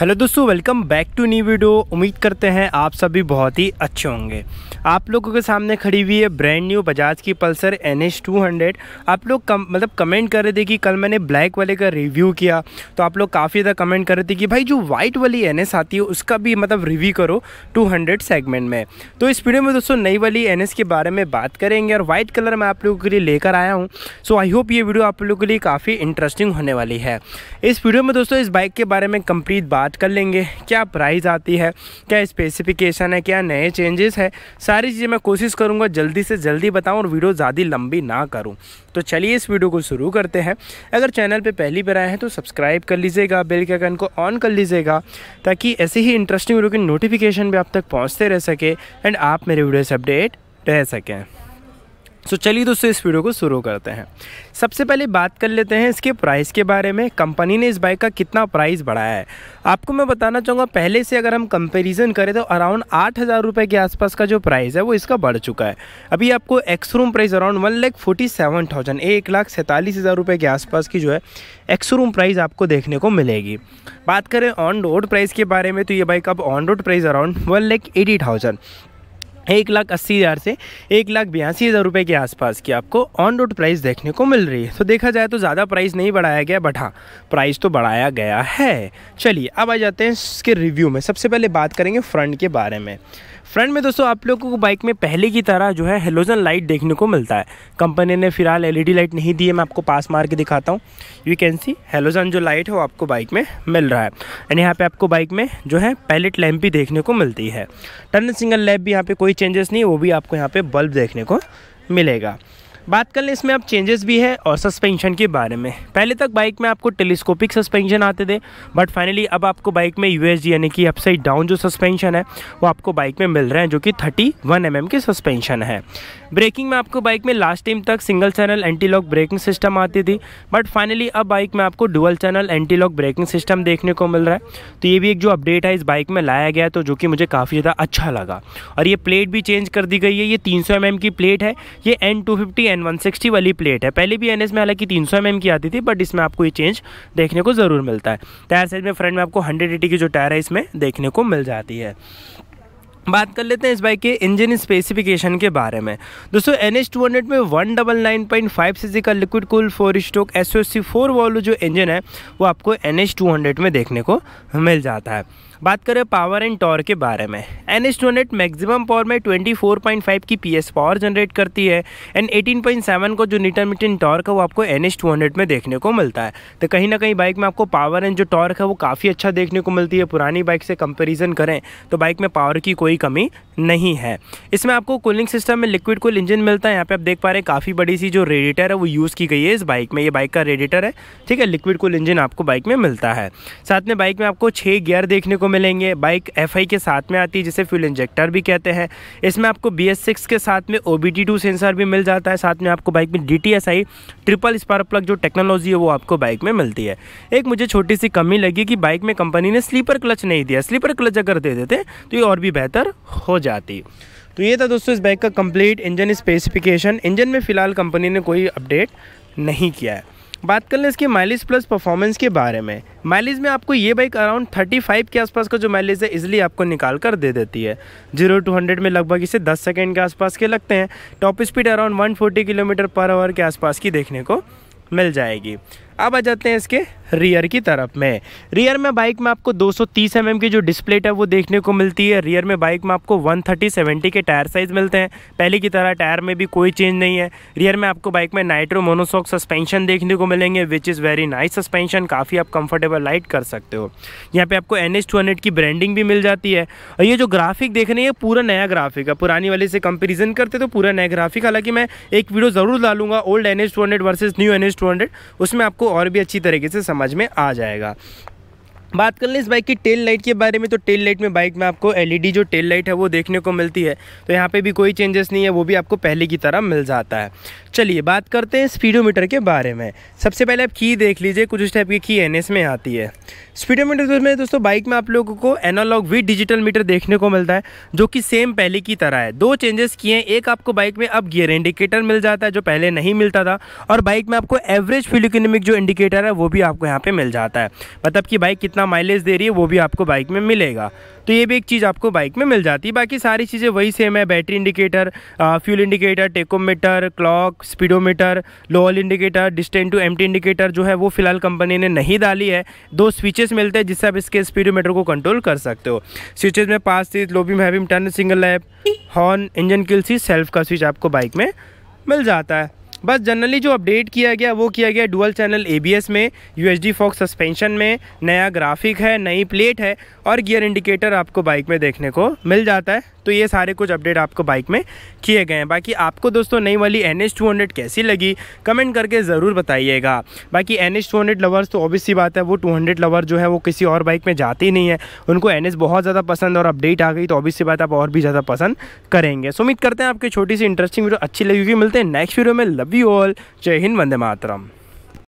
hello दोस्तों welcome back to new video उम्मीद करते हैं आप सभी बहुत ही अच्छे होंगे आप लोगों के सामने खड़ी हुई है ब्रांड न्यू बजाज की Pulsar N H two hundred आप लोग कम मतलब कमेंट कर रहे थे कि कल मैंने ब्लैक वाले का रिव्यू किया तो आप लोग काफ़ी ज़्यादा कमेंट कर रहे थे कि भाई जो वाइट वाली एन एस आती है उसका भी मतलब रिव्यू करो टू हंड्रेड सेगमेंट में तो इस वीडियो में दोस्तों नई वाली एन एस के बारे में बात करेंगे और वाइट कलर मैं आप लोगों के लिए लेकर आया हूँ सो आई होप ये वीडियो आप लोगों के लिए काफ़ी इंटरेस्टिंग होने वाली है इस वीडियो में दोस्तों इस बाइक के बारे में कम्प्लीट बात बात कर लेंगे क्या प्राइस आती है क्या स्पेसिफिकेशन है क्या नए चेंजेस है सारी चीज़ें मैं कोशिश करूँगा जल्दी से जल्दी बताऊँ और वीडियो ज़्यादा लंबी ना करूँ तो चलिए इस वीडियो को शुरू करते हैं अगर चैनल पर पहली बार आए हैं तो सब्सक्राइब कर लीजिएगा बेल के आइकन को ऑन कर लीजिएगा ताकि ऐसे ही इंटरेस्टिंग वीडियो की नोटिफिकेशन भी आप तक पहुँचते रह सके एंड आप मेरे वीडियो से अपडेट रह सकें सो चलिए दोस्तों इस वीडियो को शुरू करते हैं सबसे पहले बात कर लेते हैं इसके प्राइस के बारे में कंपनी ने इस बाइक का कितना प्राइस बढ़ाया है आपको मैं बताना चाहूँगा पहले से अगर हम कंपेरिजन करें तो अराउंड आठ हज़ार रुपये के आसपास का जो प्राइस है वो इसका बढ़ चुका है अभी आपको ex showroom price around one lakh forty seven thousand एक लाख सैंतालीस हज़ार रुपये के आसपास की जो है एक्सरूम प्राइस आपको देखने को मिलेगी बात करें ऑन रोड प्राइस के बारे में तो ये बाइक अब on road price around one lakh eighty thousand एक लाख अस्सी हज़ार से एक लाख बयासी हज़ार रुपये के आसपास की आपको ऑन रोड प्राइस देखने को मिल रही है तो देखा जाए तो ज़्यादा प्राइस नहीं बढ़ाया गया बट हाँ प्राइस तो बढ़ाया गया है चलिए अब आ जाते हैं इसके रिव्यू में सबसे पहले बात करेंगे फ्रंट के बारे में फ्रंट में दोस्तों आप लोगों को बाइक में पहले की तरह जो है हेलोजन लाइट देखने को मिलता है कंपनी ने फिलहाल एलईडी लाइट नहीं दी है मैं आपको पास मार के दिखाता हूँ यू कैन सी हेलोजन जो लाइट है वो आपको बाइक में मिल रहा है एंड यहाँ पे आपको बाइक में जो है पैलेट लैम्प भी देखने को मिलती है टर्न सिंगल लैम्प भी यहाँ पर कोई चेंजेस नहीं वो भी आपको यहाँ पर बल्ब देखने को मिलेगा बात कर लें इसमें अब चेंजेस भी है और सस्पेंशन के बारे में पहले तक बाइक में आपको टेलीस्कोपिक सस्पेंशन आते थे बट फाइनली अब आपको बाइक में यू यानी कि अपसाइड डाउन जो सस्पेंशन है वो आपको बाइक में मिल रहे हैं जो कि थर्टी वन mm के सस्पेंशन है ब्रेकिंग में आपको बाइक में लास्ट टाइम तक single channel anti lock braking system आती थी बट फाइनली अब बाइक में आपको dual channel anti lock braking system देखने को मिल रहा है तो ये भी एक जो अपडेट है इस बाइक में लाया गया तो जो कि मुझे काफ़ी ज़्यादा अच्छा लगा और ये प्लेट भी चेंज कर दी गई है ये तीन सौ mm की प्लेट है ये N two fifty N one sixty वाली प्लेट है पहले भी एन एस में हालांकि तीन सौ एम की आती थी बट इसमें आपको ये चेंज देखने को ज़रूर मिलता है टायर साइज में फ्रंट में आपको हंड्रेड एटी की जो टायर है इसमें देखने को मिल जाती है बात कर लेते हैं इस बाइक के इंजन स्पेसिफिकेशन के बारे में दोस्तों एन एच टू हंड्रेड में one double nine point five C का liquid cool four stroke S O C four valve जो इंजन है वो आपको एन एच टू हंड्रेड में देखने को मिल जाता है बात करें पावर एंड टॉर के बारे में एन एच मैक्सिमम पावर में 24.5 की पी एस पावर जनरेट करती है एंड 18.7 को जो इंटरमीडियन टॉर्क है वो आपको एन एच में देखने को मिलता है तो कहीं ना कहीं बाइक में आपको पावर एंड जो टॉर्क है वो काफ़ी अच्छा देखने को मिलती है पुरानी बाइक से कंपेरिजन करें तो बाइक में पावर की कोई कमी नहीं है इसमें आपको कूलिंग सिस्टम में लिक्विड कूल इंजन मिलता है यहाँ पर आप देख पा रहे हैं काफ़ी बड़ी सी जो रेडिएटर है वो यूज़ की गई है इस बाइक में ये बाइक का रेडिएटर है ठीक है लिक्विड कूल इंजन आपको बाइक में मिलता है साथ में बाइक में आपको छः गियर देखने को को मिलेंगे बाइक एफ के साथ में आती है जिसे फ्यूल इंजेक्टर भी कहते हैं इसमें आपको बी के साथ में ओ सेंसर भी मिल जाता है साथ में आपको बाइक में डी ट्रिपल स्पार्क प्लग जो टेक्नोलॉजी है वो आपको बाइक में मिलती है एक मुझे छोटी सी कमी लगी कि बाइक में कंपनी ने स्लीपर क्लच नहीं दिया स्लीपर क्लच अगर दे देते तो ये और भी बेहतर हो जाती तो ये था दोस्तों इस बाइक का कंप्लीट इंजन स्पेसिफिकेशन इंजन में फ़िलहाल कंपनी ने कोई अपडेट नहीं किया है बात कर लें इसकी माइलेज प्लस परफॉर्मेंस के बारे में माइलेज में आपको ये बाइक अराउंड 35 के आसपास का जो माइलेज है इजिली आपको निकाल कर दे देती है जीरो टू हंड्रेड में लगभग इसे 10 सेकेंड के आसपास के लगते हैं top speed around 140 kilometre per hour के आसपास की देखने को मिल जाएगी अब आ जाते हैं इसके रियर की तरफ में रियर में बाइक में आपको 230 एम की जो डिस्प्लेट है वो देखने को मिलती है रियर में बाइक में आपको 130 70 के टायर साइज़ मिलते हैं पहले की तरह टायर में भी कोई चेंज नहीं है रियर में आपको बाइक में नाइट्रो मोनोसॉक सस्पेंशन देखने को मिलेंगे which is very nice suspension काफ़ी आप कंफर्टेबल लाइट कर सकते हो यहाँ पर आपको एन एच की ब्रांडिंग भी मिल जाती है और ये जो ग्राफिक देख रहे हैं पूरा नया ग्राफिक है पुरानी वाले से कंपेरिजन करते तो पूरा नया ग्राफिक हालांकि मैं एक वीडियो ज़रूर डालूंगा old N H versus new N H उसमें आपको और भी अच्छी तरीके से समझ में आ जाएगा बात कर लें इस बाइक की टेल लाइट के बारे में तो टेल लाइट में बाइक में आपको एलईडी जो टेल लाइट है वो देखने को मिलती है तो यहाँ पे भी कोई चेंजेस नहीं है वो भी आपको पहले की तरह मिल जाता है चलिए बात करते हैं स्पीडोमीटर के बारे में सबसे पहले आप की देख लीजिए कुछ उस टाइप की की एन में आती है स्पीडोमीटर में दोस्तों बाइक में आप लोगों को एनालॉग विद डिजिटल मीटर देखने को मिलता है जो कि सेम पहले की तरह है दो चेंजेस किए हैं एक आपको बाइक में अब गियर इंडिकेटर मिल जाता है जो पहले नहीं मिलता था और बाइक में आपको एवरेज फ्यूल इकोनॉमिक जो इंडिकेटर है वो भी आपको यहाँ पर मिल जाता है मतलब कि बाइक कितना माइलेज दे रही है वो भी आपको बाइक में मिलेगा तो ये भी एक चीज़ आपको बाइक में मिल जाती है बाकी सारी चीज़ें वही सेम है battery indicator fuel indicator tachometer clock speedometer low oil indicator distance to empty indicator जो है वो फिलहाल कंपनी ने नहीं डाली है दो स्विचेस मिलते हैं जिससे आप इसके स्पीडोमीटर को कंट्रोल कर सकते हो स्विचेज में pass seat low beam heavy turn signal lamp horn engine kill सी सेल्फ का स्विच आपको बाइक में मिल जाता है बस जनरली जो अपडेट किया गया वो किया गया डुअल चैनल ए में यू एच सस्पेंशन में नया ग्राफिक है नई प्लेट है और गियर इंडिकेटर आपको बाइक में देखने को मिल जाता है तो ये सारे कुछ अपडेट आपको बाइक में किए गए हैं बाकी आपको दोस्तों नई वाली एन एच टू हंड्रेड कैसी लगी कमेंट करके ज़रूर बताइएगा बाकी N H two hundred lovers तो ऑब्वियस सी बात है वो टू हंड्रेड लवर जो है वो किसी और बाइक में जाती नहीं है उनको एन एस बहुत ज़्यादा पसंद और अपडेट आ गई तो ऑब्वियस सी बात आप और भी ज़्यादा पसंद करेंगे सो उम्मीद करते हैं आपकी छोटी सी इंटरेस्टिंग वीडियो अच्छी लगी मिलते हैं नेक्स्ट वीडियो में लव यू ऑल जय हिंद वंदे मातरम